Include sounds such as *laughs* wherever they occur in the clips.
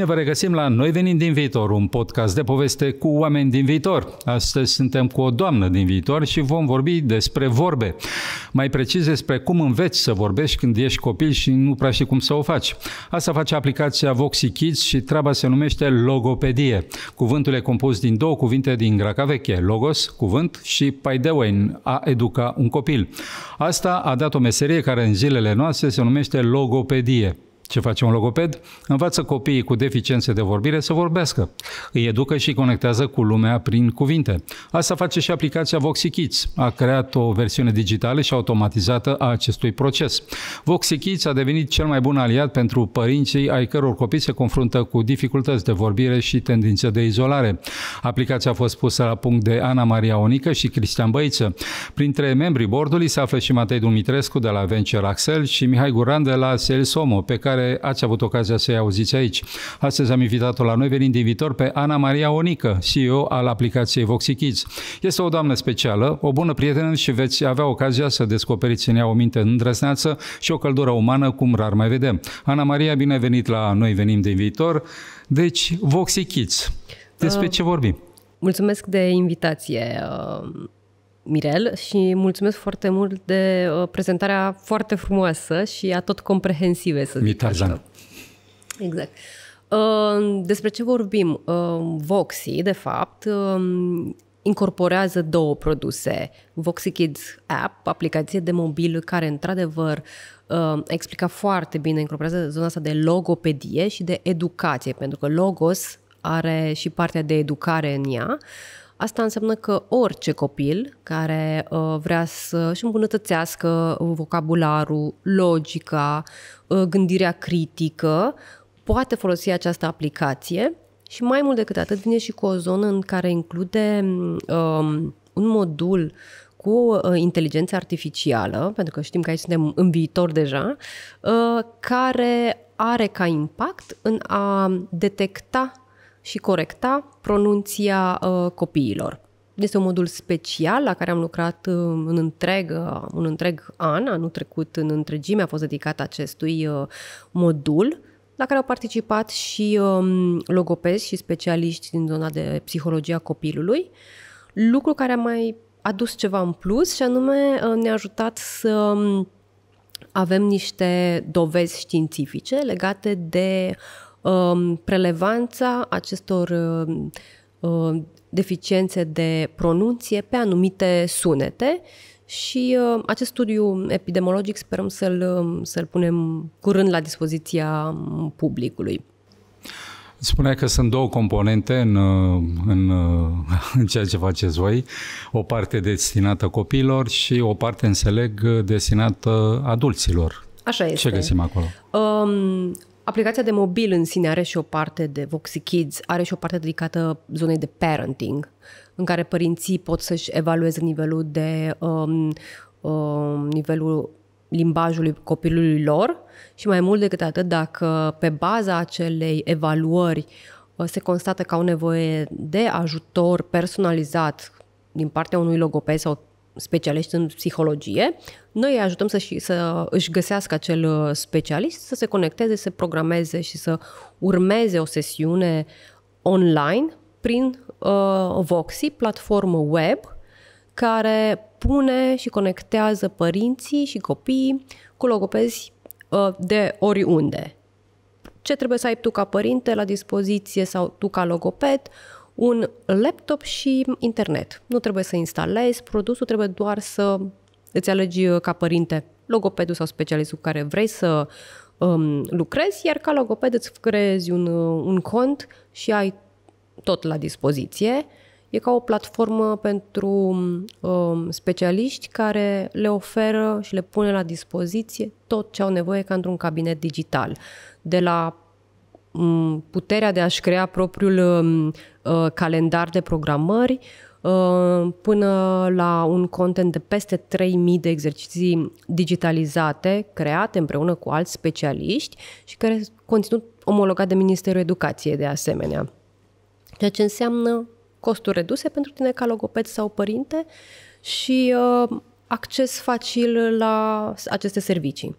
Bine vă regăsim la Noi venim din viitor, un podcast de poveste cu oameni din viitor. Astăzi suntem cu o doamnă din viitor și vom vorbi despre vorbe. Mai precis despre cum înveți să vorbești când ești copil și nu prea știi cum să o faci. Asta face aplicația Voxy Kids și treaba se numește logopedie. Cuvântul e compus din două cuvinte din graca veche, logos, cuvânt, și paideoin, a educa un copil. Asta a dat o meserie care în zilele noastre se numește logopedie. Ce face un logoped? Învață copiii cu deficiențe de vorbire să vorbească. Îi educă și conectează cu lumea prin cuvinte. Asta face și aplicația Voxy Kids. A creat o versiune digitală și automatizată a acestui proces. Voxy Kids a devenit cel mai bun aliat pentru părinții ai căror copii se confruntă cu dificultăți de vorbire și tendințe de izolare. Aplicația a fost pusă la punct de Ana Maria Onică și Cristian Băiță. Printre membrii bordului se află și Matei Dumitrescu de la Venture Axel și Mihai Guran de la Selsomo, pe care care ați avut ocazia să-i auziți aici. Astăzi am invitat-o la noi venind din viitor pe Ana Maria Onică, CEO al aplicației Voxy Kids. Este o doamnă specială, o bună prietenă și veți avea ocazia să descoperiți în ea o minte îndrăsneață și o căldură umană cum rar mai vedem. Ana Maria, bine venit la Noi venim din viitor. Deci, Voxy Kids, despre uh, ce vorbim? Mulțumesc de invitație. Uh Mirel și mulțumesc foarte mult de uh, prezentarea foarte frumoasă și a tot comprehensive, să zic așa. Exact. Uh, despre ce vorbim? Uh, Voxy, de fapt, um, incorporează două produse. Voxy Kids App, aplicație de mobil care, într-adevăr, a explicat foarte bine, incorporează zona asta de logopedie și de educație, pentru că logos are și partea de educare în ea. Uh, Asta înseamnă că orice copil care uh, vrea să își îmbunătățească uh, vocabularul, logica, uh, gândirea critică, poate folosi această aplicație și mai mult decât atât vine și cu o zonă în care include um, un modul cu inteligență artificială, pentru că știm că aici suntem în viitor deja, uh, care are ca impact în a detecta și corecta pronunția uh, copiilor. Este un modul special la care am lucrat um, în întreg, uh, un întreg an, anul trecut în întregime a fost dedicat acestui uh, modul la care au participat și um, logopezi și specialiști din zona de psihologia copilului, lucru care a mai adus ceva în plus și anume uh, ne-a ajutat să um, avem niște dovezi științifice legate de uh, Um, prelevanța acestor um, um, deficiențe de pronunție pe anumite sunete și acest studiu epidemiologic sperăm să-l, să-l punem curând la dispoziția publicului. Spune că sunt două componente în, uh, în, uh, *laughs* în ceea ce faceți voi, o parte destinată copiilor și o parte, înțeleg, destinată adulților. Așa este. Ce găsim acolo? Um, Aplicația de mobil în sine are și o parte de Voxy Kids, are și o parte dedicată zonei de parenting, în care părinții pot să-și evalueze nivelul de um, um, nivelul limbajului copilului lor și mai mult decât atât, dacă pe baza acelei evaluări uh, se constată că au nevoie de ajutor personalizat din partea unui logoped sau specialiști în psihologie, noi îi ajutăm să, și, să își găsească acel uh, specialist, să se conecteze, să se programeze și să urmeze o sesiune online prin uh, Voxy, platformă web, care pune și conectează părinții și copiii cu logopezi uh, de oriunde. Ce trebuie să ai tu ca părinte la dispoziție sau tu ca logoped? un laptop și internet. Nu trebuie să instalezi produsul, trebuie doar să îți alegi uh, ca părinte logopedul sau specialistul cu care vrei să um, lucrezi, iar ca logoped îți creezi un, uh, un cont și ai tot la dispoziție. E ca o platformă pentru um, specialiști care le oferă și le pune la dispoziție tot ce au nevoie ca într-un cabinet digital. De la puterea de a-și crea propriul um, uh, calendar de programări uh, până la un content de peste 3000 de exerciții digitalizate, create împreună cu alți specialiști și care conținut omologat de Ministerul Educației de asemenea. Ceea ce înseamnă costuri reduse pentru tine ca logoped sau părinte și uh, acces facil la aceste servicii.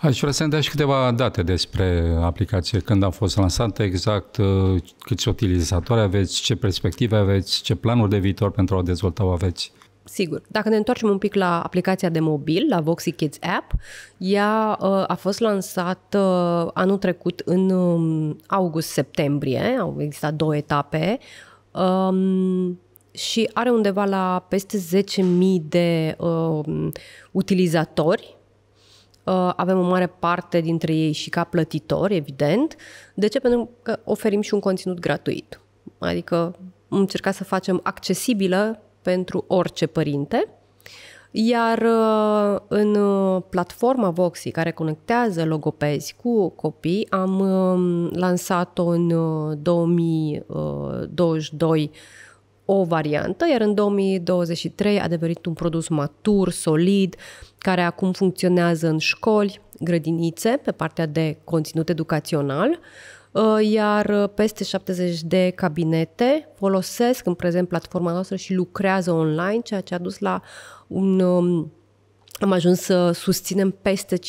Aș vrea să mi dea și câteva date despre aplicație, când a fost lansată exact, uh, câți utilizatori aveți, ce perspective aveți, ce planuri de viitor pentru a dezvolta o aveți. Sigur. Dacă ne întoarcem un pic la aplicația de mobil, la Voxy Kids App, ea uh, a fost lansată uh, anul trecut în um, august-septembrie, au existat două etape um, și are undeva la peste 10.000 de um, utilizatori Uh, avem o mare parte dintre ei și ca plătitori, evident. De ce? Pentru că oferim și un conținut gratuit. Adică încerca să facem accesibilă pentru orice părinte. Iar uh, în uh, platforma Voxy, care conectează logopezi cu copii, am um, lansat-o în 2022 o variantă, iar în 2023 a devenit un produs matur, solid, care acum funcționează în școli, grădinițe, pe partea de conținut educațional, uh, iar uh, peste 70 de cabinete folosesc în prezent platforma noastră și lucrează online, ceea ce a dus la un... Um, am ajuns să susținem peste 15.000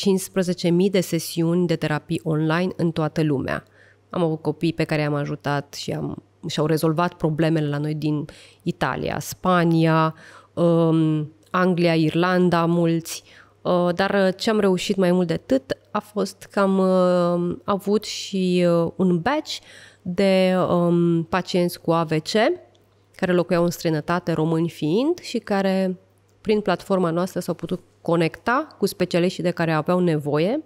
de sesiuni de terapii online în toată lumea. Am avut copii pe care i-am ajutat și am, și-au rezolvat problemele la noi din Italia, Spania, um, Anglia, Irlanda, mulți, uh, dar uh, ce am reușit mai mult de atât a fost că am uh, avut și un batch de um, pacienți cu AVC care locuiau în străinătate, români fiind, și care prin platforma noastră s-au putut conecta cu specialiștii de care aveau nevoie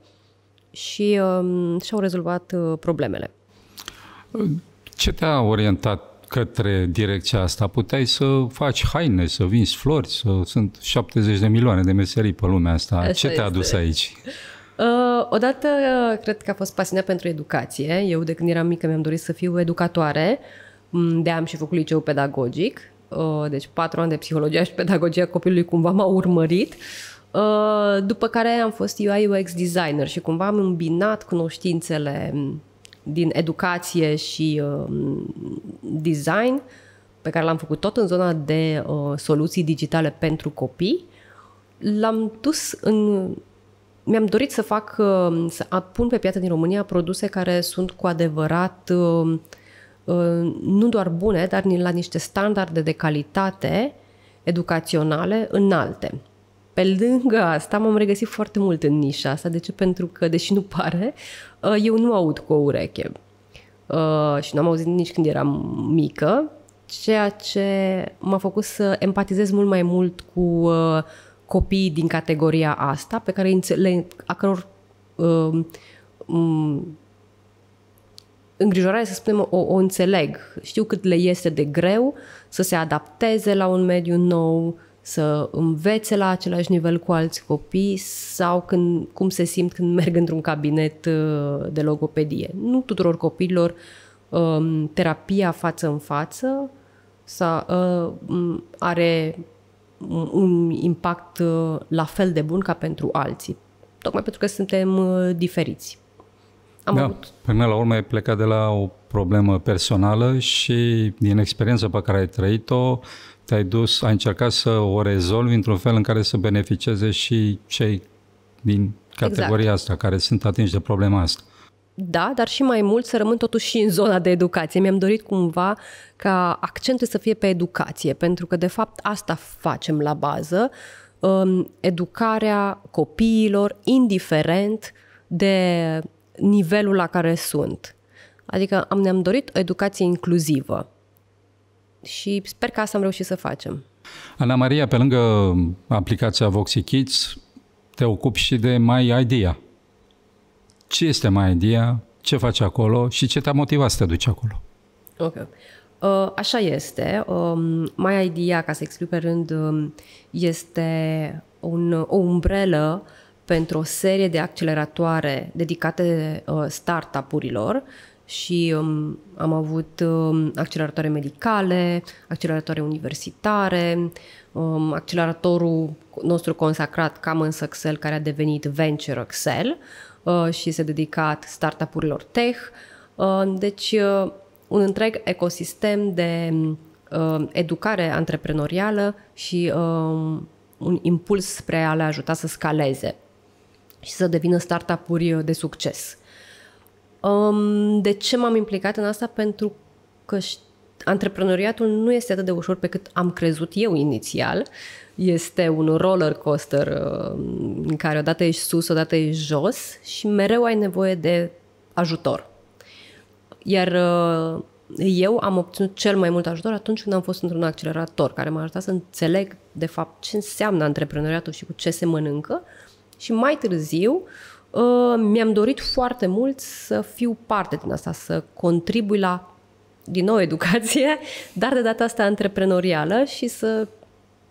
și um, și-au rezolvat uh, problemele. Ce te-a orientat către direcția asta, puteai să faci haine, să vinzi flori, să sunt 70 de milioane de meserii pe lumea asta. asta Ce te-a adus aici? *laughs* Uh, odată, uh, cred că a fost pasiunea pentru educație. Eu, de când eram mică, mi-am dorit să fiu educatoare. Mm, de am și făcut liceu pedagogic. Uh, deci patru ani de psihologia și pedagogia copilului cumva m-au urmărit. Uh, după care am fost UI UX designer și cumva am îmbinat cunoștințele mm, din educație și um, design pe care l-am făcut tot în zona de uh, soluții digitale pentru copii, l-am dus în... Mi-am dorit să fac, um, să pun pe piață din România produse care sunt cu adevărat um, uh, nu doar bune, dar la niște standarde de calitate educaționale înalte. Pe lângă asta m-am regăsit foarte mult în nișa asta, de ce? Pentru că, deși nu pare, uh, eu nu aud cu o ureche. Uh, și nu am auzit nici când eram mică, ceea ce m-a făcut să empatizez mult mai mult cu uh, copiii din categoria asta, pe care le, a căror um, îngrijorare, să spunem, o, o înțeleg. Știu cât le este de greu să se adapteze la un mediu nou, să învețe la același nivel cu alți copii sau când, cum se simt când merg într-un cabinet uh, de logopedie. Nu tuturor copiilor um, terapia față în față uh, are un impact uh, la fel de bun ca pentru alții, tocmai pentru că suntem diferiți. Am da, avut... Până la urmă ai plecat de la o problemă personală și din experiența pe care ai trăit-o te-ai dus, ai încercat să o rezolvi într-un fel în care să beneficieze și cei din exact. categoria exact. asta, care sunt atinși de problema asta. Da, dar și mai mult să rămân totuși și în zona de educație. Mi-am dorit cumva ca accentul să fie pe educație, pentru că de fapt asta facem la bază, ehm, educarea copiilor, indiferent de nivelul la care sunt. Adică am, ne-am dorit o educație inclusivă și sper că asta am reușit să facem. Ana Maria, pe lângă aplicația Voxy Kids, te ocupi și de My Idea. Ce este My Idea? Ce faci acolo și ce te-a motivat să te duci acolo? Ok. Uh, așa este. Um, My Idea, ca să explic pe rând, um, este un, o umbrelă pentru o serie de acceleratoare dedicate uh, startup-urilor și um, am avut um, acceleratoare medicale, acceleratoare universitare, um, acceleratorul nostru consacrat Common Excel, care a devenit Venture Excel uh, și s-a dedicat startup-urilor tech. Uh, deci, uh, un întreg ecosistem de um, uh, educare antreprenorială și uh, un impuls spre a le ajuta să scaleze și să devină startup-uri de succes. Um, de ce m-am implicat în asta? Pentru că antreprenoriatul nu este atât de ușor pe cât am crezut eu inițial. Este un roller coaster uh, în care odată ești sus, odată ești jos și mereu ai nevoie de ajutor. Iar uh, eu am obținut cel mai mult ajutor atunci când am fost într-un accelerator care m-a ajutat să înțeleg de fapt ce înseamnă antreprenoriatul și cu ce se mănâncă și mai târziu Ă, mi-am dorit foarte mult să fiu parte din asta, să contribui la, din nou, *laughs* educație, dar de data asta antreprenorială și să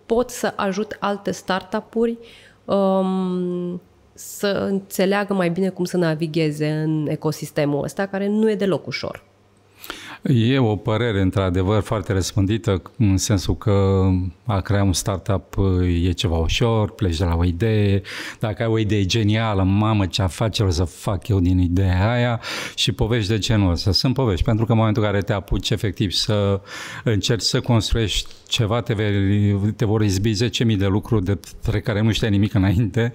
pot să ajut alte startup-uri um, să înțeleagă mai bine cum să navigheze în ecosistemul ăsta, care nu e deloc ușor. E o părere, într-adevăr, foarte răspândită, în sensul că a crea un startup uh, e ceva ușor, pleci de la o idee, dacă ai o idee genială, mamă, ce afaceri o să fac eu din ideea aia și povești de genul ăsta. Sunt povești, pentru că în momentul în care te apuci efectiv să încerci să construiești ceva, te, vei, te vor izbi 10.000 de lucruri de care nu știai nimic înainte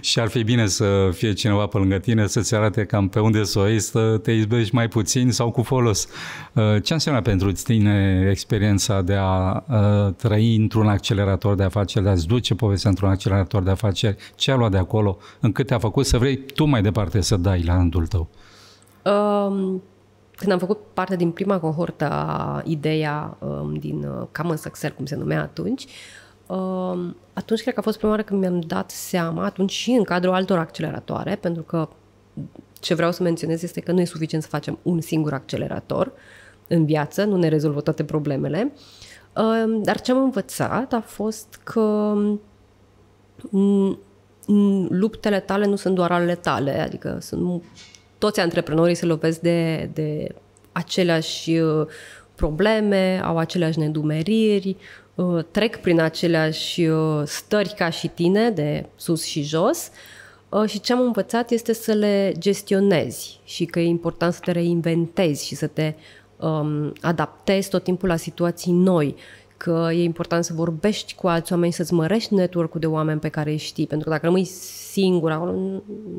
și ar fi bine să fie cineva pe lângă tine să-ți arate cam pe unde să o iei, să te izbești mai puțin sau cu folos. Uh, ce înseamnă pentru tine experiența de a uh, trăi într-un accelerator de afaceri, de a-ți duce povestea într-un accelerator de afaceri? Ce a luat de acolo? Încât te-a făcut să vrei tu mai departe să dai la rândul tău? Um, când am făcut parte din prima cohortă a ideea um, din uh, Common Success, cum se numea atunci, um, atunci cred că a fost prima oară când mi-am dat seama, atunci și în cadrul altor acceleratoare, pentru că ce vreau să menționez este că nu e suficient să facem un singur accelerator în viață, nu ne rezolvă toate problemele. Ehm, dar ce am învățat a fost că mm, mm, luptele tale nu sunt doar ale tale, adică sunt toți antreprenorii se lovesc de, de aceleași uh, probleme, au aceleași nedumeriri, uh, trec prin aceleași uh, stări ca și tine, de sus și jos, uh, Uh, și ce am învățat este să le gestionezi și că e important să te reinventezi și să te um, adaptezi tot timpul la situații noi, că e important să vorbești cu alți oameni, să-ți mărești network-ul de oameni pe care îi știi, pentru că dacă rămâi singur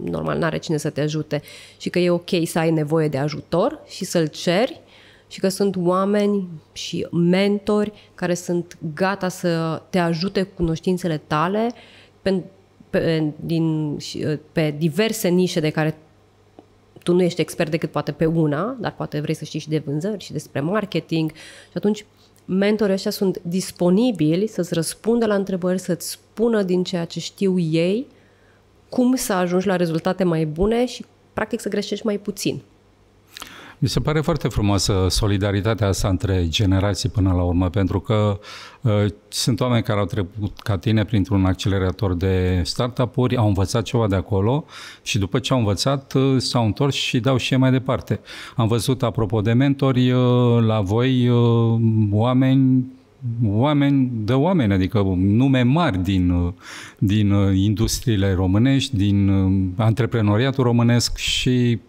normal, n-are cine să te ajute și că e ok să ai nevoie de ajutor și să-l ceri și că sunt oameni și mentori care sunt gata să te ajute cu cunoștințele tale pentru pe, din, uh, pe diverse nișe de care tu nu ești expert decât poate pe una, dar poate vrei să știi și de vânzări și despre marketing și atunci mentorii ăștia sunt disponibili să-ți răspundă la întrebări, să-ți spună din ceea ce știu ei cum să ajungi la rezultate mai bune și practic să greșești mai puțin. Mi se pare foarte frumoasă solidaritatea asta între generații până la urmă, pentru că uh, sunt oameni care au trecut ca tine printr-un accelerator de startup-uri, au învățat ceva de acolo și după ce au învățat uh, s-au întors și dau și ei mai departe. Am văzut, apropo de mentori, uh, la voi uh, oameni oameni de oameni, adică nume mari din, uh, din uh, industriile românești, din uh, antreprenoriatul românesc și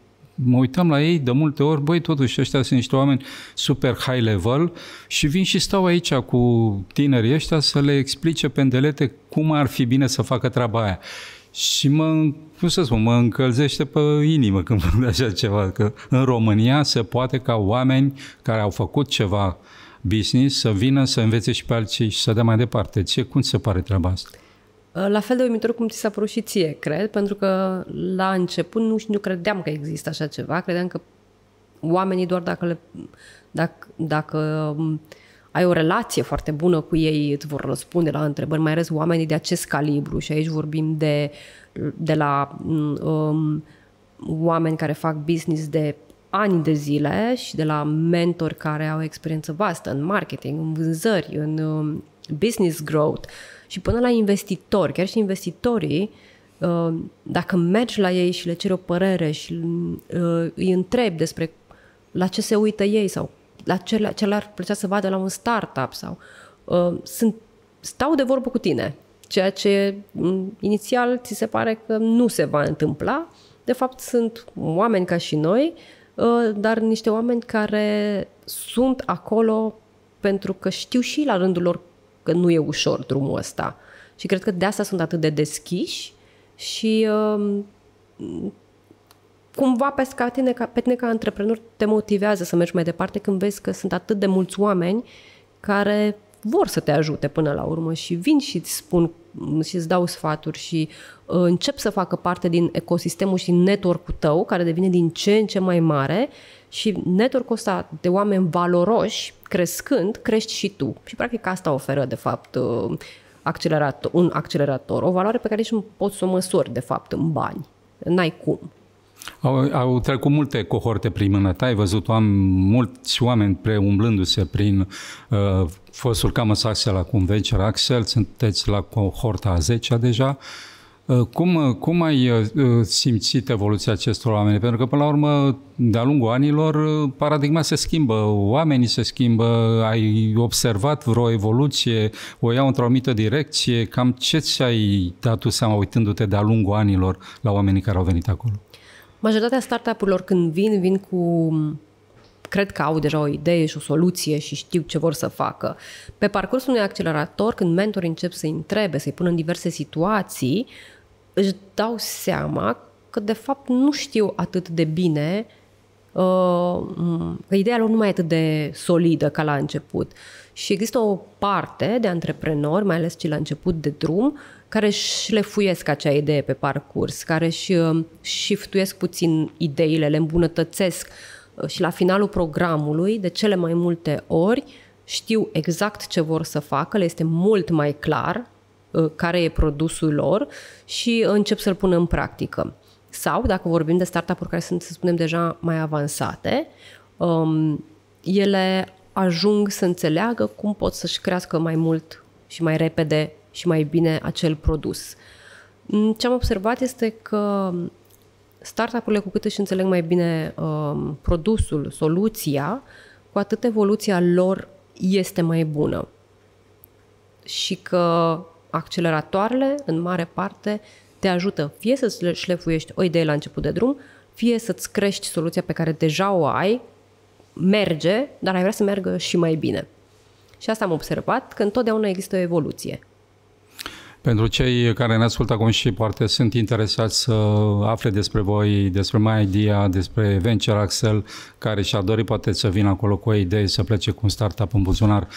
mă uitam la ei de multe ori, băi, totuși ăștia sunt niște oameni super high level și vin și stau aici cu tinerii ăștia să le explice pendelete cum ar fi bine să facă treaba aia. Și mă, cum să spun, mă încălzește pe inimă când *laughs* văd așa ceva, că în România se poate ca oameni care au făcut ceva business să vină să învețe și pe alții și să dea mai departe. Ce, cum se pare treaba asta? Uh, la fel de uimitor cum ți s-a părut și ție, cred, pentru că la început nu, nu credeam că există așa ceva, credeam că oamenii doar dacă, le, dacă, dacă um, ai o relație foarte bună cu ei, îți vor răspunde la întrebări, mai ales oamenii de acest calibru și aici vorbim de, de la um, oameni care fac business de ani de zile și de la mentori care au experiență vastă în marketing, în vânzări, în um, business growth, uh, și până la investitori, chiar și investitorii, uh, dacă mergi la ei și le ceri o părere și uh, îi întrebi despre la ce se uită ei sau la ce, ce le-ar plăcea să vadă la un startup sau uh, sunt, stau de vorbă cu tine, ceea ce mm, inițial ți se pare că nu se va întâmpla. De fapt, sunt oameni ca și noi, dar niște oameni care sunt acolo pentru că știu și la rândul lor că nu e ușor drumul ăsta. Și cred că de asta sunt atât de deschiși și uh, cumva pe, tine, ca, pe tine ca antreprenor te motivează să mergi mai departe când vezi că sunt atât de mulți oameni care vor să te ajute până la urmă și vin și îți spun și îți dau sfaturi și uh, încep să facă parte din ecosistemul și network-ul tău, care devine din ce în ce mai mare și network-ul ăsta de oameni valoroși, crescând, crești și tu. Și practic asta oferă, de fapt, uh, accelerator, un accelerator, o valoare pe care nici nu poți să o măsori, de fapt, în bani. N-ai cum. Au, au trecut multe cohorte prin mână ta, ai văzut am mulți oameni preumblându-se prin uh, fostul Camus Axel, acum Venture Axel, sunteți la cohorta a 10-a deja, uh, Uh, cum, uh, cum ai uh, simțit evoluția acestor oameni? Pentru că, până la urmă, de-a lungul anilor, paradigma se schimbă, oamenii se schimbă, ai observat vreo evoluție, o iau într-o anumită direcție, cam ce ți-ai dat tu seama uitându-te de-a lungul anilor la oamenii care au venit acolo? Majoritatea startup-urilor când vin, vin cu cred că au deja o idee și o soluție și știu ce vor să facă. Pe parcursul unui accelerator, când mentorii încep să-i întrebe, să-i pună în diverse situații, își dau seama că de fapt nu știu atât de bine, uh, că ideea lor nu mai e atât de solidă ca la început. Și există o parte de antreprenori, mai ales cei la început de drum, care își lefuiesc acea idee pe parcurs, care își uh, shiftuiesc puțin ideile, le îmbunătățesc uh, și la finalul programului, de cele mai multe ori, știu exact ce vor să facă, le este mult mai clar Uh, care e produsul lor și încep să-l pun în practică. Sau, dacă vorbim de startup-uri care sunt, să spunem, deja mai avansate, um, ele ajung să înțeleagă cum pot să-și crească mai mult și mai repede și mai bine acel produs. Mm, ce am observat este că startup-urile, cu cât își înțeleg mai bine um, produsul, soluția, cu atât evoluția lor este mai bună. Și că acceleratoarele, în mare parte, te ajută fie să șlefuiești o idee la început de drum, fie să-ți crești soluția pe care deja o ai, merge, dar ai vrea să meargă și mai bine. Și asta am observat, că întotdeauna există o evoluție. Pentru cei care ne ascultă acum și poate sunt interesați să afle despre voi, despre My Idea, despre Venture Axel, care și ar dori poate să vină acolo cu o idee, să plece cu un startup în buzunar, uh,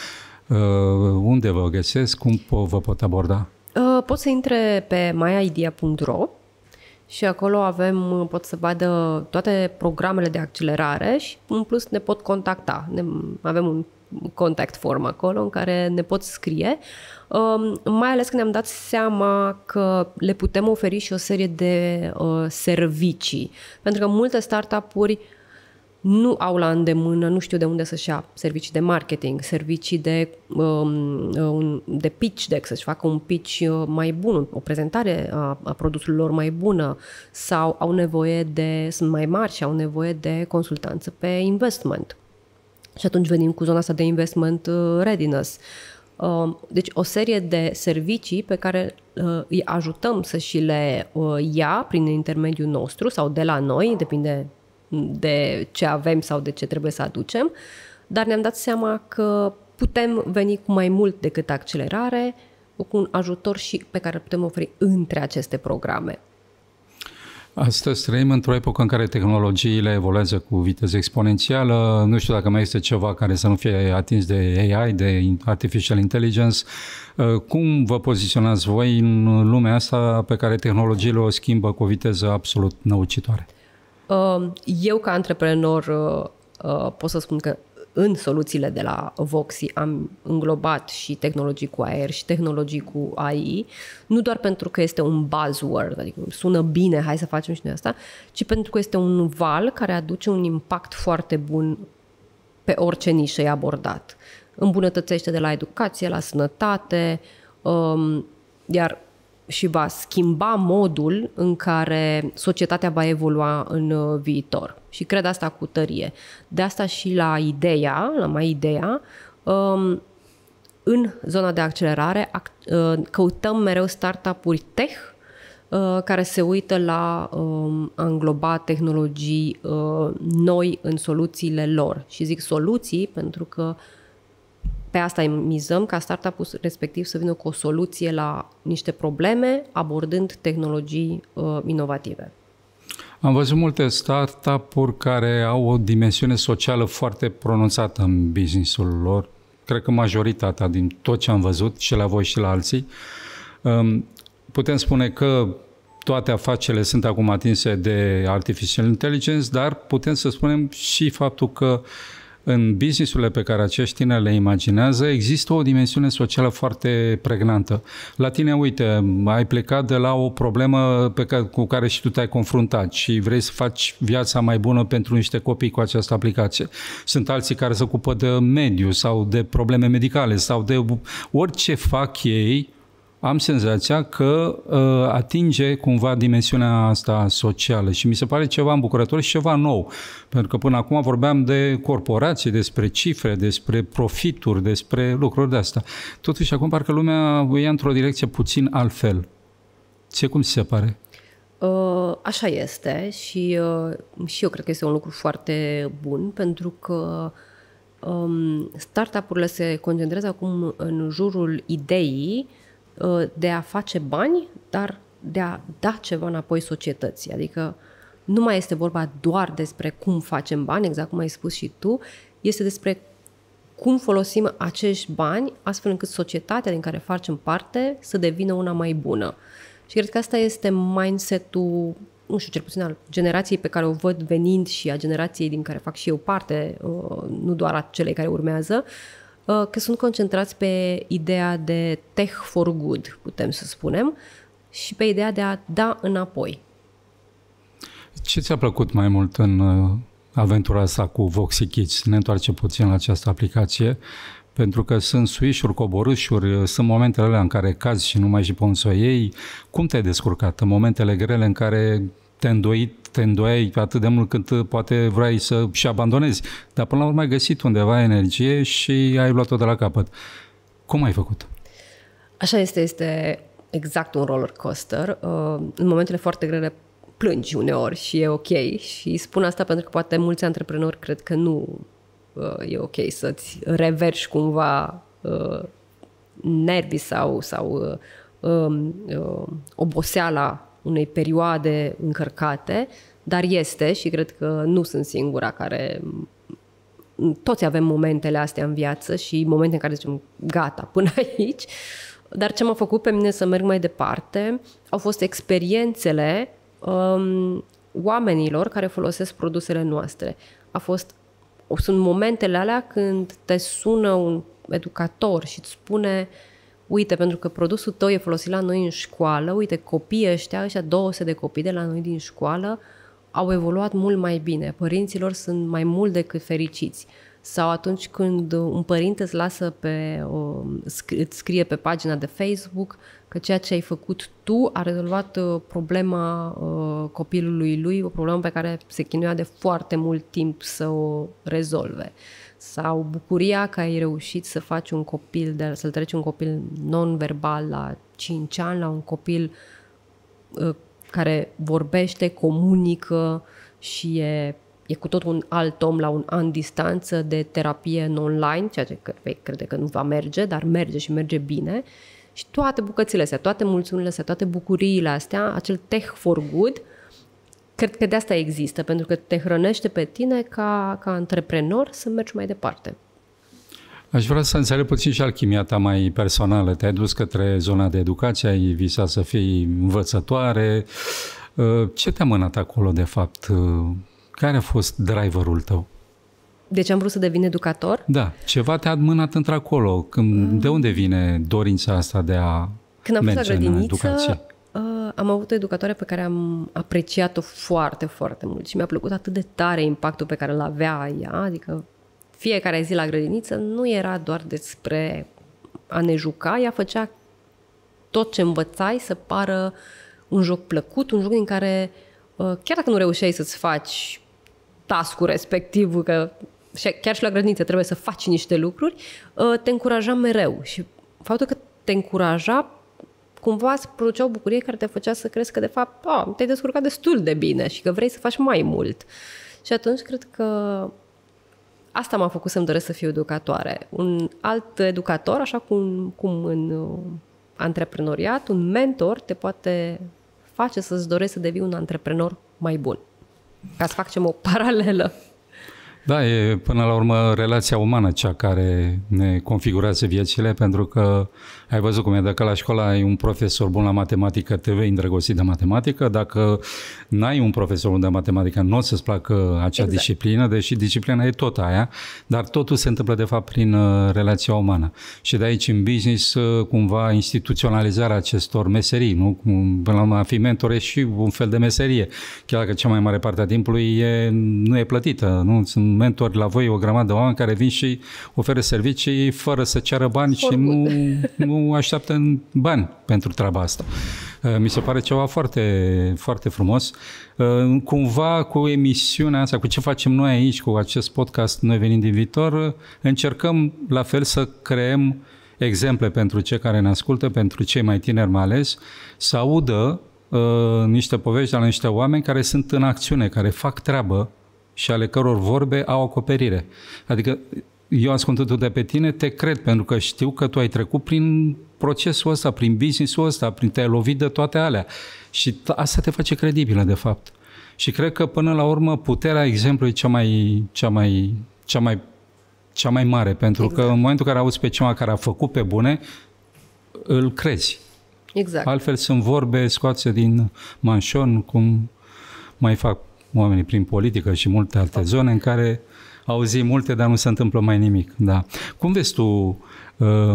Uh, unde vă găsesc, cum vă pot aborda? Uh, pot să intre pe myidea.ro și acolo avem, uh, pot să vadă toate programele de accelerare și în plus ne pot contacta. Ne, avem un contact form acolo în care ne pot scrie, um, mai ales că ne-am dat seama că le putem oferi și o serie de servicii, pentru că multe startup-uri nu au la îndemână, nu știu de unde să-și ia servicii de marketing, servicii de, um, uh, de pitch deck, să-și facă un pitch uh, mai bun, o prezentare a, a produsului lor mai bună sau au nevoie de, sunt mai mari și au nevoie de consultanță pe investment. Și atunci venim cu zona asta de investment uh, readiness. Um, deci o serie de servicii pe care îi ajutăm să și le ia prin intermediul nostru sau de la noi, depinde de ce avem sau de ce trebuie să aducem, dar ne-am dat seama că putem veni cu mai mult decât accelerare, cu un ajutor și pe care putem oferi între aceste programe. Astăzi trăim într-o epocă în care tehnologiile evoluează cu viteză exponențială. Nu știu dacă mai este ceva care să nu fie atins de AI, de Artificial Intelligence. Uh, cum vă poziționați voi în lumea asta pe care tehnologiile o schimbă cu o viteză absolut năucitoare? Uh, Um, eu, ca antreprenor, uh, uh, pot să spun că în soluțiile de la Voxi am înglobat și tehnologii cu aer și tehnologii cu AI, nu doar pentru că este un buzzword, adică sună bine, hai să facem și noi asta, ci pentru că este un val care aduce un impact foarte bun pe orice nișă e abordat. Îmbunătățește de la educație, la sănătate, um, iar și va schimba modul în care societatea va evolua în uh, viitor. Și cred asta cu tărie. De asta și la ideea, la mai ideea, um, în zona de accelerare uh, căutăm mereu startup-uri tech uh, care se uită la um, a îngloba tehnologii noi în soluțiile lor. Și zic soluții pentru că pe asta mizăm, ca startup-ul respectiv să vină cu o soluție la niște probleme, abordând tehnologii uh, inovative. Am văzut multe startup-uri care au o dimensiune socială foarte pronunțată în businessul lor. Cred că majoritatea din tot ce am văzut, și la voi și la alții, um, putem spune că toate afacerile sunt acum atinse de artificial intelligence, dar putem să spunem și faptul că uh, în businessurile pe care acești tineri le imaginează, există o dimensiune socială foarte pregnantă. La tine, uite, ai plecat de la o problemă pe care, cu care și tu te-ai confruntat și vrei să faci viața mai bună pentru niște copii cu această aplicație. Sunt alții care se ocupă de mediu sau de probleme medicale sau de orice fac ei, am senzația că uh, atinge cumva dimensiunea asta socială și mi se pare ceva îmbucurător și ceva nou. Pentru că până acum vorbeam de corporații, despre cifre, despre profituri, despre lucruri de asta. Totuși, acum parcă lumea o ia într-o direcție puțin altfel. Ce cum se pare? Ă, așa este și, ă, și eu cred că este un lucru foarte bun pentru că um, startup-urile se concentrează acum în jurul ideii Uh, de a face bani, dar de a da ceva înapoi societății. Adică nu mai este vorba doar despre cum facem bani, exact cum ai spus și tu, este despre cum folosim acești bani astfel încât societatea din care facem parte să devină una mai bună. Și cred că asta este mindset-ul, nu știu, cel puțin al generației pe care o văd venind și a generației din care fac și eu parte, uh, nu doar a celei care urmează, uh, Uh, că sunt concentrați pe ideea de tech for good, putem să spunem, și pe ideea de a da înapoi. Ce ți-a plăcut mai mult în uh, aventura asta cu Voxy Kids? Ne întoarcem puțin la această aplicație, pentru că sunt suișuri, coborâșuri, uh, sunt momentele alea în care cazi și nu mai și pe soi ei Cum te-ai descurcat în momentele grele în care te îndoi, te îndoiai atât de mult cât uh, poate vrei să și abandonezi. Dar până la urmă ai găsit undeva energie și ai luat-o de la capăt. Cum ai făcut? Așa este, este exact un roller coaster. Uh, în momentele foarte grele plângi uneori și e ok. Și spun asta pentru că poate mulți antreprenori cred că nu uh, e ok să-ți reverși cumva nervii sau, sau um, um, oboseala unei perioade încărcate, dar este și cred că nu sunt singura care toți avem momentele astea în viață și momente în care zicem gata, până *laughs* aici. Dar ce m-a făcut pe mine să merg mai departe au fost experiențele um, oamenilor care folosesc produsele noastre. A fost, sunt momentele alea când te sună un educator și îți spune uh, uite, pentru că produsul tău e folosit la noi în școală, uite, copiii ăștia, ăștia 200 de copii de la noi din școală, au evoluat mult mai bine, părinților sunt mai mult decât fericiți. Sau atunci când un părinte îți lasă pe, o, îți scrie pe pagina de Facebook că ceea ce ai făcut tu a rezolvat uh, problema uh, copilului lui, o problemă pe care se chinuia de foarte mult timp să o rezolve. Uh, sau bucuria că ai reușit să faci un copil, de, să-l treci un copil non-verbal la 5 ani, la un copil uh, care vorbește, comunică și e, e cu tot un alt om la un an distanță de terapie în online, ceea ce crede că nu va merge, dar merge și merge bine. Și toate bucățile astea, toate mulțumirile astea, toate bucuriile astea, acel tech for good – cred că de asta există, pentru că te hrănește pe tine ca, ca antreprenor să mergi mai departe. Aș vrea să înțeleg puțin și alchimia ta mai personală. Te-ai dus către zona de educație, ai visat să fii învățătoare. Uh, ce te-a mânat acolo, de fapt? Uh, care a fost driverul tău? Deci am vrut să devin educator? Da. Ceva te-a mânat într-acolo. Când, mm. De unde vine dorința asta de a Când am fost la grădiniță, uh, am avut o educatoare pe care am apreciat-o foarte, foarte mult și mi-a plăcut atât de tare impactul pe care îl avea ea, adică fiecare zi la grădiniță nu era doar despre a ne juca, ea făcea tot ce învățai să pară un joc plăcut, un joc din care uh, chiar dacă nu reușeai să-ți faci tascul respectiv, că chiar și la grădiniță trebuie să faci niște lucruri, uh, te încuraja mereu și faptul că te încuraja cumva îți produceau o bucurie care te făcea să crezi că, de fapt, oh, te-ai descurcat destul de bine și că vrei să faci mai mult. Și atunci cred că asta m-a făcut să-mi doresc să fiu educatoare. Un alt educator, așa cum, cum în uh, antreprenoriat, un mentor te poate face să-ți dorești să devii un antreprenor mai bun. Ca să facem o paralelă. Da, e până la urmă relația umană cea care ne configurează viețile, pentru că ai văzut cum e, dacă la școală ai un profesor bun la matematică, te vei îndrăgosti de matematică, dacă n-ai un profesor bun de matematică, nu o să-ți placă acea exact. disciplină, deși disciplina e tot aia, dar totul se întâmplă de fapt prin uh, relația umană. Și de aici în business uh, cumva instituționalizarea acestor meserii, nu? Până la urmă a fi mentor e și un fel de meserie, chiar dacă cea mai mare parte a timpului e, nu e plătită, nu? Sunt mentor la voi, o grămadă de oameni care vin și oferă servicii fără să ceară bani For și nu, nu așteaptă bani pentru treaba asta. Uh, mi se pare ceva foarte, foarte frumos. Uh, cumva cu emisiunea asta, cu ce facem noi aici, cu acest podcast Noi venim din viitor, uh, încercăm la fel să creăm exemple pentru cei care ne ascultă, pentru cei mai tineri mai ales, să audă niște povești de la niște oameni care sunt în acțiune, care fac treabă și ale căror vorbe au acoperire. Adică eu ascultându de pe tine, te cred, pentru că știu că tu ai trecut prin procesul ăsta, prin business-ul ăsta, prin te-ai lovit de toate alea. Și asta te face credibilă, de fapt. Și cred că, până la urmă, puterea exemplului e cea mai, cea mai, cea mai, cea mai mare, pentru exact. că în momentul în care auzi pe cineva care a făcut pe bune, îl crezi. Exact. Altfel sunt vorbe scoase din manșon, cum mai fac oamenii prin politică și multe alte zone în care auzi multe, dar nu se întâmplă mai nimic. Da. Cum vezi tu uh,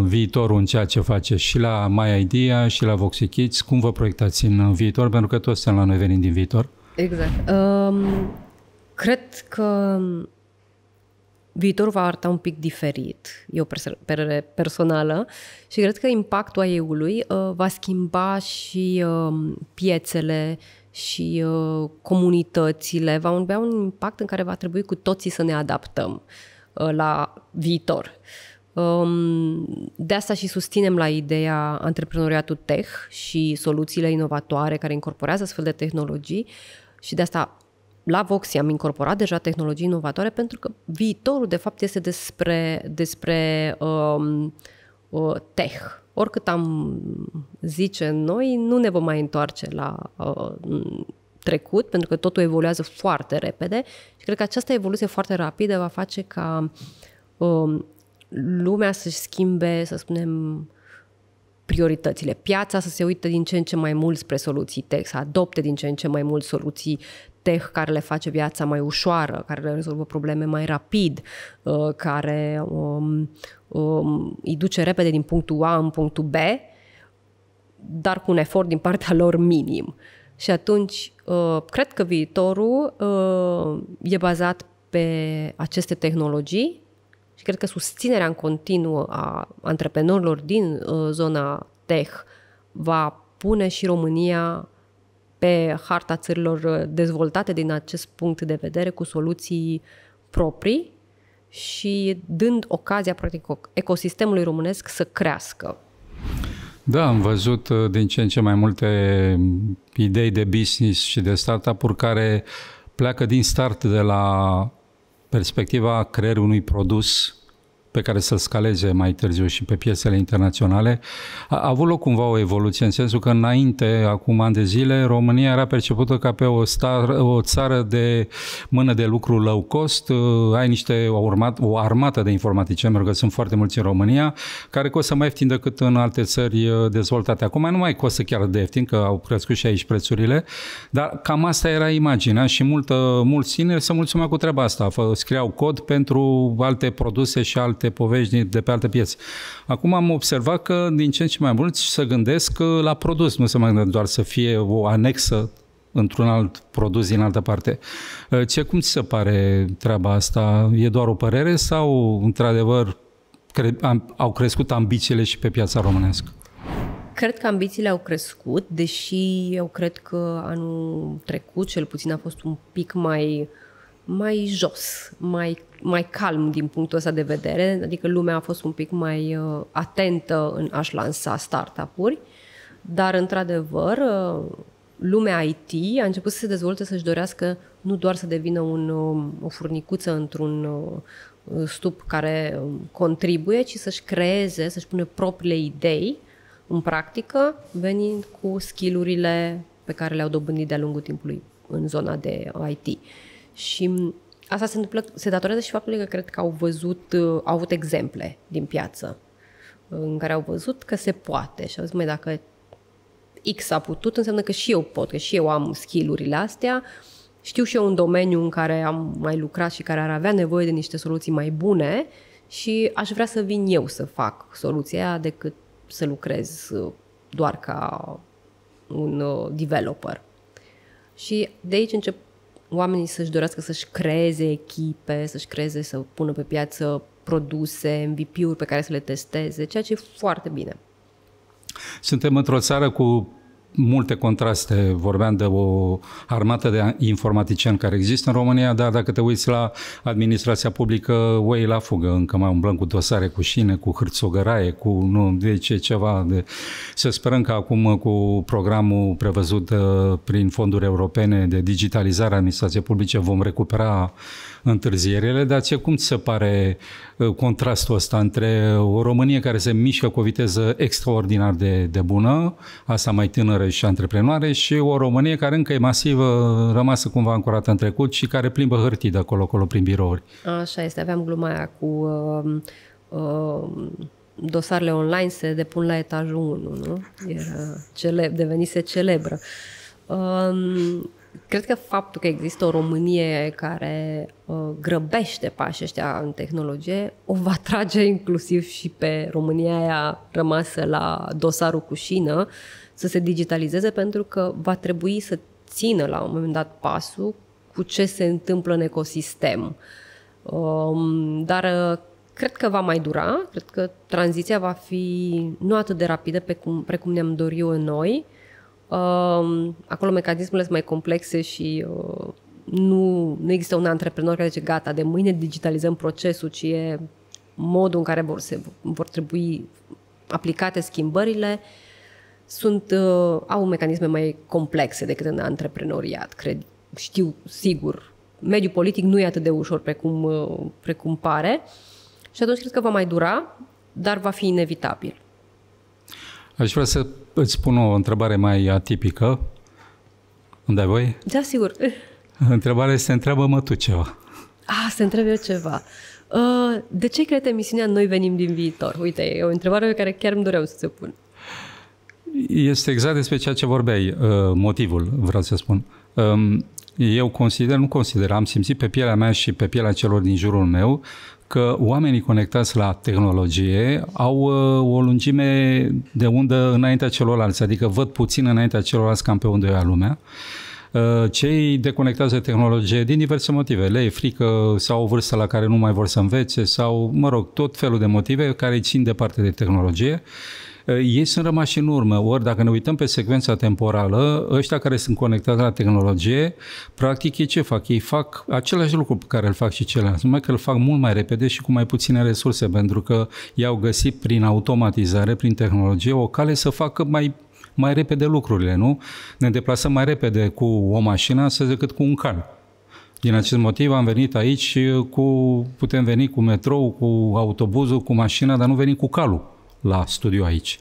viitorul în ceea ce face și la My Idea și la Voxy Kids? Cum vă proiectați în uh, viitor? Pentru că toți suntem la noi venind din viitor. Exact. Um, cred că viitorul va arăta un pic diferit, e o personală, și cred că impactul AI-ului uh, va schimba și uh, piețele uh, și uh, comunitățile va avea un impact în care va trebui cu toții să ne adaptăm uh, la viitor. Um, de asta și susținem la ideea antreprenoriatul tech și soluțiile inovatoare care incorporează astfel de tehnologii și de asta la Voxi am incorporat deja tehnologii inovatoare pentru că viitorul de fapt este despre, despre um, uh, tech oricât am zice noi, nu ne vom mai întoarce la uh, trecut, pentru că totul evoluează foarte repede și cred că această evoluție foarte rapidă va face ca uh, lumea să-și schimbe, să spunem, prioritățile. Piața să se uită din ce în ce mai mult spre soluții tech, să adopte din ce în ce mai mult soluții tech care le face viața mai ușoară, care le rezolvă probleme mai rapid, uh, care um, Um, îi duce repede din punctul A în punctul B, dar cu un efort din partea lor minim. Și atunci, uh, cred că viitorul uh, e bazat pe aceste tehnologii și cred că susținerea în continuă a antreprenorilor din uh, zona tech va pune și România pe harta țărilor dezvoltate din acest punct de vedere cu soluții proprii și dând ocazia, practic, ecosistemului românesc să crească. Da, am văzut uh, din ce în ce mai multe mm, idei de business și de startup-uri care pleacă din start de la perspectiva creării unui produs pe care să-l scaleze mai târziu și pe piesele internaționale. A avut loc cumva o evoluție în sensul că înainte, acum ani de zile, România era percepută ca pe o, star, o țară de mână de lucru low cost, uh, ai niște o, urmat, o armată de informatice, pentru că sunt foarte mulți în România, care costă mai ieftin decât în alte țări uh, dezvoltate. Acum nu mai costă chiar de ieftin, că au crescut și aici prețurile, dar cam asta era imaginea și multă, mulți tineri se mulțumeau cu treaba asta. Scriau cod pentru alte produse și alte alte povești de pe alte piețe. Acum am observat că din ce în ce mai mulți se gândesc uh, la produs, nu se mai gândesc doar să fie o anexă într-un alt produs din altă parte. Uh, ce, cum ți se pare treaba asta? E doar o părere sau, într-adevăr, cre- am, au crescut ambițiile și pe piața românească? Cred că ambițiile au crescut, deși eu cred că anul trecut, cel puțin, a fost un pic mai uh, mai jos, mai, mai calm din punctul ăsta de vedere, adică lumea a fost un pic mai uh, atentă în a-și lansa startup-uri, dar într-adevăr uh, lumea IT a început să se dezvolte, să-și dorească nu doar să devină un, uh, o furnicuță într-un uh, stup care um, contribuie, ci să-și creeze, să-și pune propriile idei în practică, venind cu skillurile pe care le-au dobândit de-a lungul timpului în zona de IT. Și asta se, întâmplă, se datorează și faptului că cred că au văzut, uh, au avut exemple din piață uh, în care au văzut că se poate și au zis, mai dacă X a putut, înseamnă că și eu pot, că și eu am skillurile astea. Știu și eu un domeniu în care am mai lucrat și care ar avea nevoie de niște soluții mai bune și aș vrea să vin eu să fac soluția aia decât să lucrez uh, doar ca un developer. Și de aici încep oamenii să-și dorească să-și creeze echipe, să-și creeze, să pună pe piață produse, MVP-uri pe care să le testeze, ceea ce e foarte bine. Suntem într-o țară cu multe contraste. Vorbeam de o armată de informaticieni care există în România, dar dacă te uiți la administrația publică, oi la fugă, încă mai umblăm cu dosare, cu șine, cu hârțogăraie, cu nu, deci ce ceva de... Să sperăm că acum cu programul prevăzut uh, prin fonduri europene de digitalizare a administrației publice vom recupera întârzierile, dar ce cum ți se pare uh, contrastul ăsta între o Românie care se mișcă cu o viteză extraordinar de, de bună, asta mai tânără și antreprenoare, și o Românie care încă e masivă, rămasă cumva ancorată în trecut și care plimbă hârtii de acolo-acolo prin birouri. Așa este, aveam gluma aia cu... Uh, uh, dosarele online se depun la etajul 1, nu? Era celeb, devenise celebră. Um, Cred că faptul că există o Românie care uh, grăbește pașii ăștia în tehnologie o va trage inclusiv și pe România aia rămasă la dosarul cu șină să se digitalizeze pentru că va trebui să țină la un moment dat pasul cu ce se întâmplă în ecosistem. Um, dar uh, cred că va mai dura, cred că tranziția va fi nu atât de rapidă pe cum, precum ne-am dorit eu noi, uh, Um, acolo mecanismele sunt mai complexe și uh, nu, nu există un antreprenor care zice gata, de mâine digitalizăm procesul, ci e modul în care vor, se, vor trebui aplicate schimbările. Sunt, uh, au mecanisme mai complexe decât în antreprenoriat, cred. Știu sigur. Mediul politic nu e atât de ușor precum, uh, precum pare și atunci cred că va mai dura, dar va fi inevitabil. Aș vrea să îți spun o întrebare mai atipică. unde ai voi? Da, sigur. Eh. Întrebarea este, întreabă-mă tu ceva. Ah, să întreb eu ceva. Uh, de ce crede misiunea Noi venim din viitor? Uite, e o întrebare pe care chiar îmi doream să ți-o pun. Este exact despre ceea ce vorbeai, uh, motivul, vreau să spun. Um, eu consider, nu consider, am simțit pe pielea mea și pe pielea celor din jurul meu că oamenii conectați la tehnologie au uh, o lungime de undă înaintea celorlalți, adică văd puțin înaintea celorlalți cam pe unde e lumea. Uh, cei deconectați de tehnologie din diverse motive, le e frică sau o vârstă la care nu mai vor să învețe sau, mă rog, tot felul de motive care țin departe de tehnologie ei eh, sunt rămași în urmă. Ori, dacă ne uităm pe secvența temporală, ăștia care sunt conectați la tehnologie, practic ei ce fac? Ei fac același lucru pe care îl fac și ceilalți, numai că îl fac mult mai repede și cu mai puține resurse, pentru că i-au găsit prin automatizare, prin tehnologie, o cale să facă mai mai repede lucrurile, nu? Ne deplasăm mai repede cu o mașină astăzi decât cu un cal. Din acest motiv am venit aici cu, putem veni cu metrou, cu autobuzul, cu mașina, dar nu venim cu calul la studiu aici.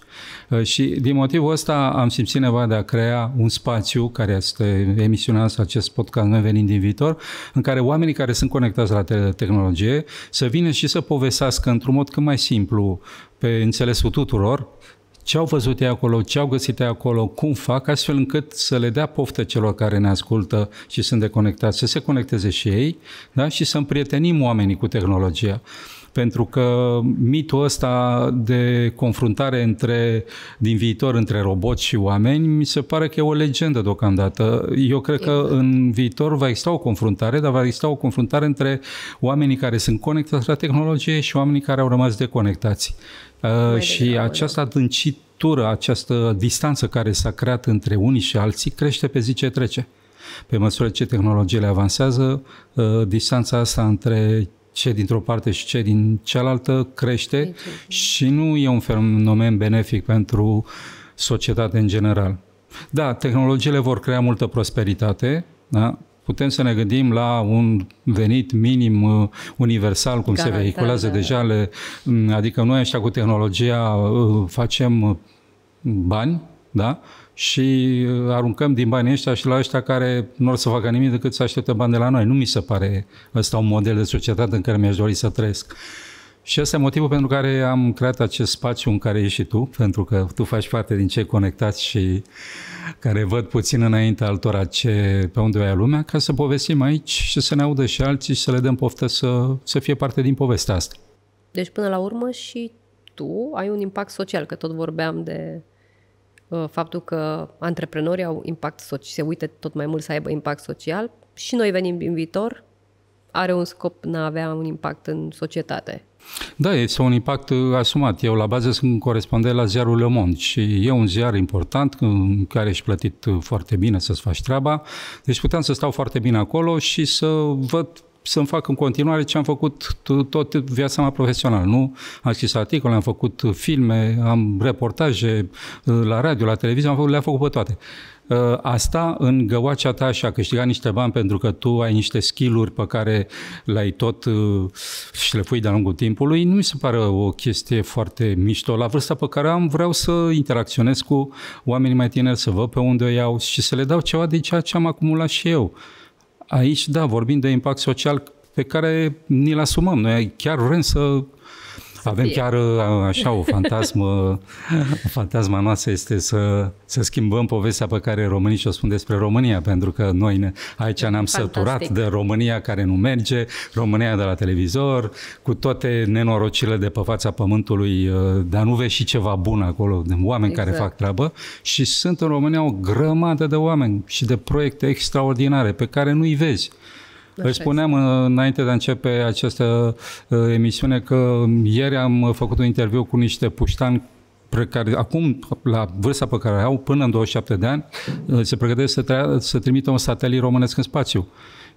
Uh, și din motivul ăsta am simțit nevoia de a crea un spațiu care este emisiunea acest podcast Noi venim din viitor, în care oamenii care sunt conectați la tehnologie să vină și să povestească într-un mod cât mai simplu, pe înțelesul tuturor, ce au văzut ei acolo, ce au găsit ei acolo, cum fac, astfel încât să le dea poftă celor care ne ascultă și sunt deconectați, să se conecteze și ei da? și să împrietenim oamenii cu tehnologia pentru că mitul ăsta de confruntare între, din viitor între roboți și oameni mi se pare că e o legendă deocamdată. Eu cred că exact. în viitor va exista o confruntare, dar va exista o confruntare între oamenii care sunt conectați la tehnologie și oamenii care au rămas deconectați. Uh, și această adâncitură, această distanță care s-a creat între unii și alții crește pe zi ce trece. Pe măsură ce tehnologiile avansează, uh, distanța asta între ce dintr-o parte și ce din cealaltă crește și nu e un fenomen benefic pentru societate în general. Da, tehnologiile vor crea multă prosperitate, da? putem să ne gândim la un venit minim uh, universal, cum Garantare. se vehiculează da, deja, da. le, mm, adică noi așa cu tehnologia uh, facem uh, bani, da? și uh, aruncăm din banii ăștia și la ăștia care nu or să facă nimic decât să aștepte bani de la noi. Nu mi se pare ăsta un model de societate în care mi-aș dori să trăiesc. Și ăsta e motivul pentru care am creat acest spațiu în care ești și tu, pentru că tu faci parte din cei conectați și care văd puțin înainte altora ce, pe unde o ia lumea, ca să povestim aici și să ne audă și alții și să le dăm poftă să, să fie parte din povestea asta. Deci până la urmă și tu ai un impact social, că tot vorbeam de Uh, faptul că antreprenorii au impact social, se uită tot mai mult să aibă impact social și noi venim din viitor, are un scop în a avea un impact în societate. Da, este un impact uh, asumat. Eu la bază sunt corespondent la ziarul Le Monde și e un ziar important în care ești plătit uh, foarte bine să-ți faci treaba. Deci puteam să stau foarte bine acolo și să văd să-mi fac în continuare ce am făcut tot viața mea profesională. Nu? Am scris articole, am făcut filme, am reportaje uh, la radio, la televizor, am făcut, le-am făcut pe toate. Uh, asta în găoacea ta și a câștigat niște bani pentru că tu ai niște skill-uri pe care le-ai tot uh, și le pui de-a lungul timpului, nu mi se pare o chestie foarte mișto. La vârsta pe care am, vreau să interacționez cu oamenii mai tineri, să văd pe unde o iau și să le dau ceva de ceea ce am acumulat și eu. Aici, da, vorbim de impact social pe care ni-l asumăm. Noi chiar vrem să avem fie. chiar uh, așa o fantasmă, *laughs* fantasma noastră este să, să schimbăm povestea pe care românii și-o spun despre România, pentru că noi ne, aici ne-am Fantastic. săturat de România care nu merge, România de la televizor, cu toate nenorocile de pe fața pământului, uh, dar nu vezi și ceva bun acolo, de oameni exact. care fac treabă și sunt în România o grămadă de oameni și de proiecte extraordinare pe care nu-i vezi. Așa Își spuneam este. Uh, înainte de a începe această uh, emisiune că um, ieri am uh, făcut un interviu cu niște puștani care acum, la vârsta pe care au, până în 27 de ani, se pregătesc să, trea, să trimită un satelit românesc în spațiu.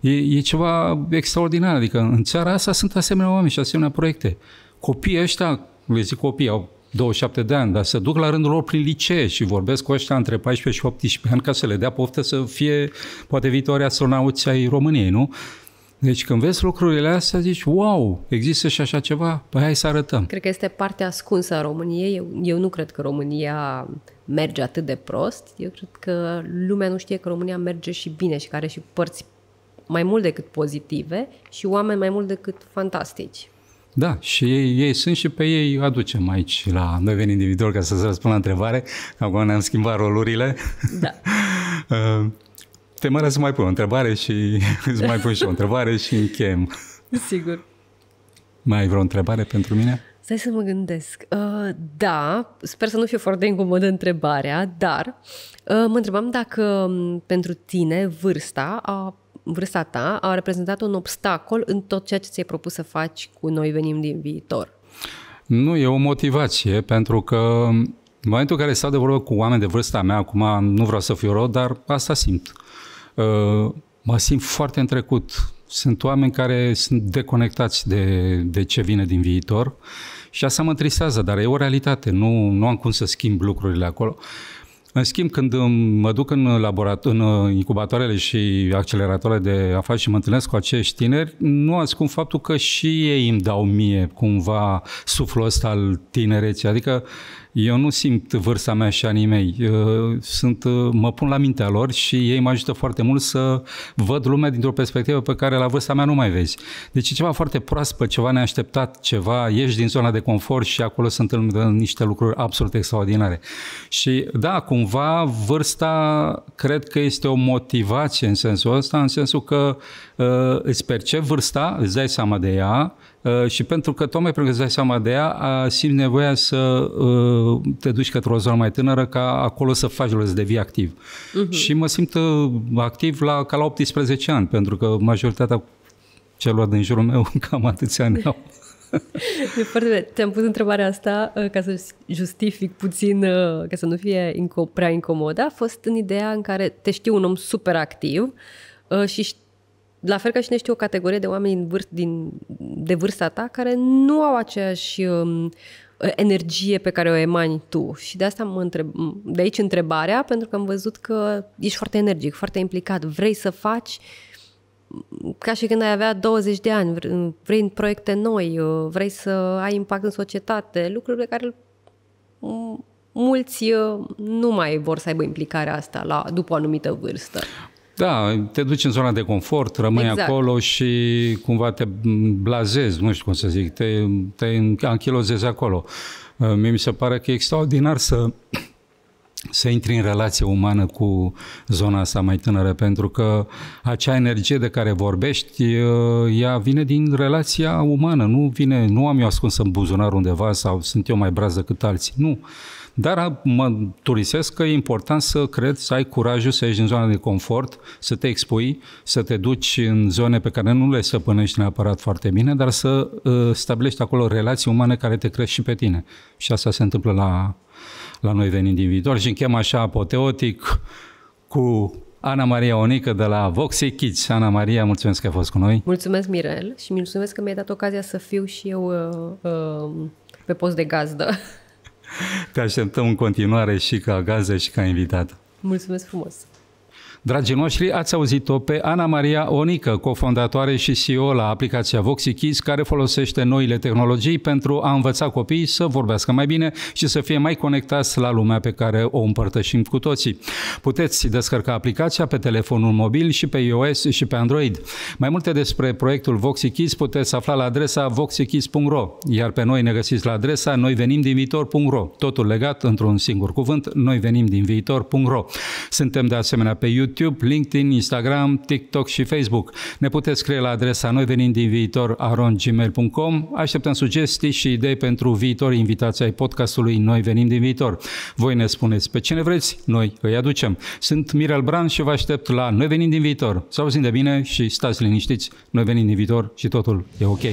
E, e ceva extraordinar, adică în țara asta sunt asemenea oameni și asemenea proiecte. Copiii ăștia, le zic copii, au 27 de ani, dar se duc la rândul lor prin licee și vorbesc cu ăștia între 14 și 18 ani ca să le dea poftă să fie poate viitorii astronauți ai României, nu? Deci când vezi lucrurile astea, zici, wow, există și așa ceva, păi hai să arătăm. Cred că este partea ascunsă a României. Eu, eu nu cred că România merge atât de prost. Eu cred că lumea nu știe că România merge și bine și că are și părți mai mult decât pozitive și oameni mai mult decât fantastici. Da, și ei, ei sunt și pe ei aducem aici la noi veni individual, ca să-ți răspund la întrebare. Acum ne-am schimbat rolurile. Da. Te *laughs* uh, mă să mai pun o întrebare și *laughs* îți mai pun și o întrebare și încheiem. Sigur. Mai ai vreo întrebare pentru mine? Stai să mă gândesc. Uh, da, sper să nu fie foarte incomodă întrebarea, dar uh, mă întrebam dacă um, pentru tine vârsta a vârsta ta au reprezentat un obstacol în tot ceea ce ți-ai propus să faci cu Noi venim din viitor. Nu, e o motivație, pentru că în momentul în care stau de vorbă cu oameni de vârsta mea, acum nu vreau să fiu rău, dar asta simt. Ă, mă simt foarte întrecut. Sunt oameni care sunt deconectați de, de ce vine din viitor și asta mă întristează, dar e o realitate. Nu, nu am cum să schimb lucrurile acolo. În schimb, când mă duc în, laborator, în uh, incubatoarele și acceleratoarele de afaceri și mă întâlnesc cu acești tineri, nu ascund faptul că și ei îmi dau mie cumva suflul ăsta al tinereții. Adică eu nu simt vârsta mea și anii mei. Sunt, uh, mă pun la mintea lor și ei mă ajută foarte mult să văd lumea dintr-o perspectivă pe care la vârsta mea nu mai vezi. Deci e ceva foarte proaspăt, ceva neașteptat, ceva, ieși din zona de confort și acolo se întâmplă niște lucruri absolut extraordinare. Și da, cumva vârsta cred că este o motivație în sensul ăsta, în sensul că uh, îți percepi vârsta, îți dai seama de ea, Uh, și pentru că tocmai pentru că îți dai seama de ea, uh, simți nevoia să uh, te duci către o zonă mai tânără ca acolo să faci să devii activ. Uh-huh. Și mă simt activ la, ca la 18 ani, pentru că majoritatea celor din jurul meu *laughs* cam atâția ani au. *laughs* E foarte Te-am pus întrebarea asta ca să justific puțin, ca să nu fie inco- prea incomodă. A fost în ideea în care te știu un om super activ și știu la fel ca și ne o categorie de oameni în vârst, din, de vârsta ta care nu au aceeași um, energie pe care o emani tu. Și de asta mă întreb, de aici întrebarea, pentru că am văzut că ești foarte energic, foarte implicat, vrei să faci ca și când ai avea 20 de ani, vrei în proiecte noi, uh, vrei să ai impact în societate, lucruri pe care mulți uh, nu mai vor să aibă implicarea asta la, după o anumită vârstă. Da, te duci în zona de confort, rămâi exact. acolo și cumva te blazezi, nu știu cum să zic, te, te anchilozezi acolo. Uh, mie mi se pare că e extraordinar să *clears throat* să intri în relație umană cu zona asta mai tânără, pentru că acea energie de care vorbești, uh, ea vine din relația umană, nu vine, nu am eu ascuns în buzunar undeva sau sunt eu mai braz decât alții, nu. Dar mă turisesc că e important să cred, să ai curajul să ieși din zona de confort, să te expui, să te duci în zone pe care nu le stăpânești neapărat foarte bine, dar să uh, stabilești acolo relații umane care te cresc și pe tine. Și asta se întâmplă la, la noi venind viitor. și închem așa apoteotic cu Ana Maria Onică de la Voxy Kids. Ana Maria, mulțumesc că ai fost cu noi. Mulțumesc, Mirel, și mulțumesc că mi-ai dat ocazia să fiu și eu uh, uh, pe post de gazdă. Te așteptăm în continuare și ca gază și ca invitat. Mulțumesc frumos! Dragii noștri, ați auzit-o pe Ana Maria Onică, cofondatoare și CEO la aplicația VoxiKids, care folosește noile tehnologii pentru a învăța copiii să vorbească mai bine și să fie mai conectați la lumea pe care o împărtășim cu toții. Puteți descărca aplicația pe telefonul mobil și pe iOS și pe Android. Mai multe despre proiectul VoxiKids puteți afla la adresa voxykids.ro, iar pe noi ne găsiți la adresa noivenimdinviitor.ro, totul legat într-un singur cuvânt, noivenimdinviitor.ro. Suntem de asemenea pe YouTube YouTube, LinkedIn, Instagram, TikTok și Facebook. Ne puteți scrie la adresa noi venind din viitor arongmail.com. Așteptăm sugestii și idei pentru viitori invitații ai podcastului Noi venim din viitor. Voi ne spuneți pe cine vreți, noi îi aducem. Sunt Mirel Bran și vă aștept la Noi venim din viitor. Să auzim de bine și stați liniștiți, Noi venim din viitor și totul e ok.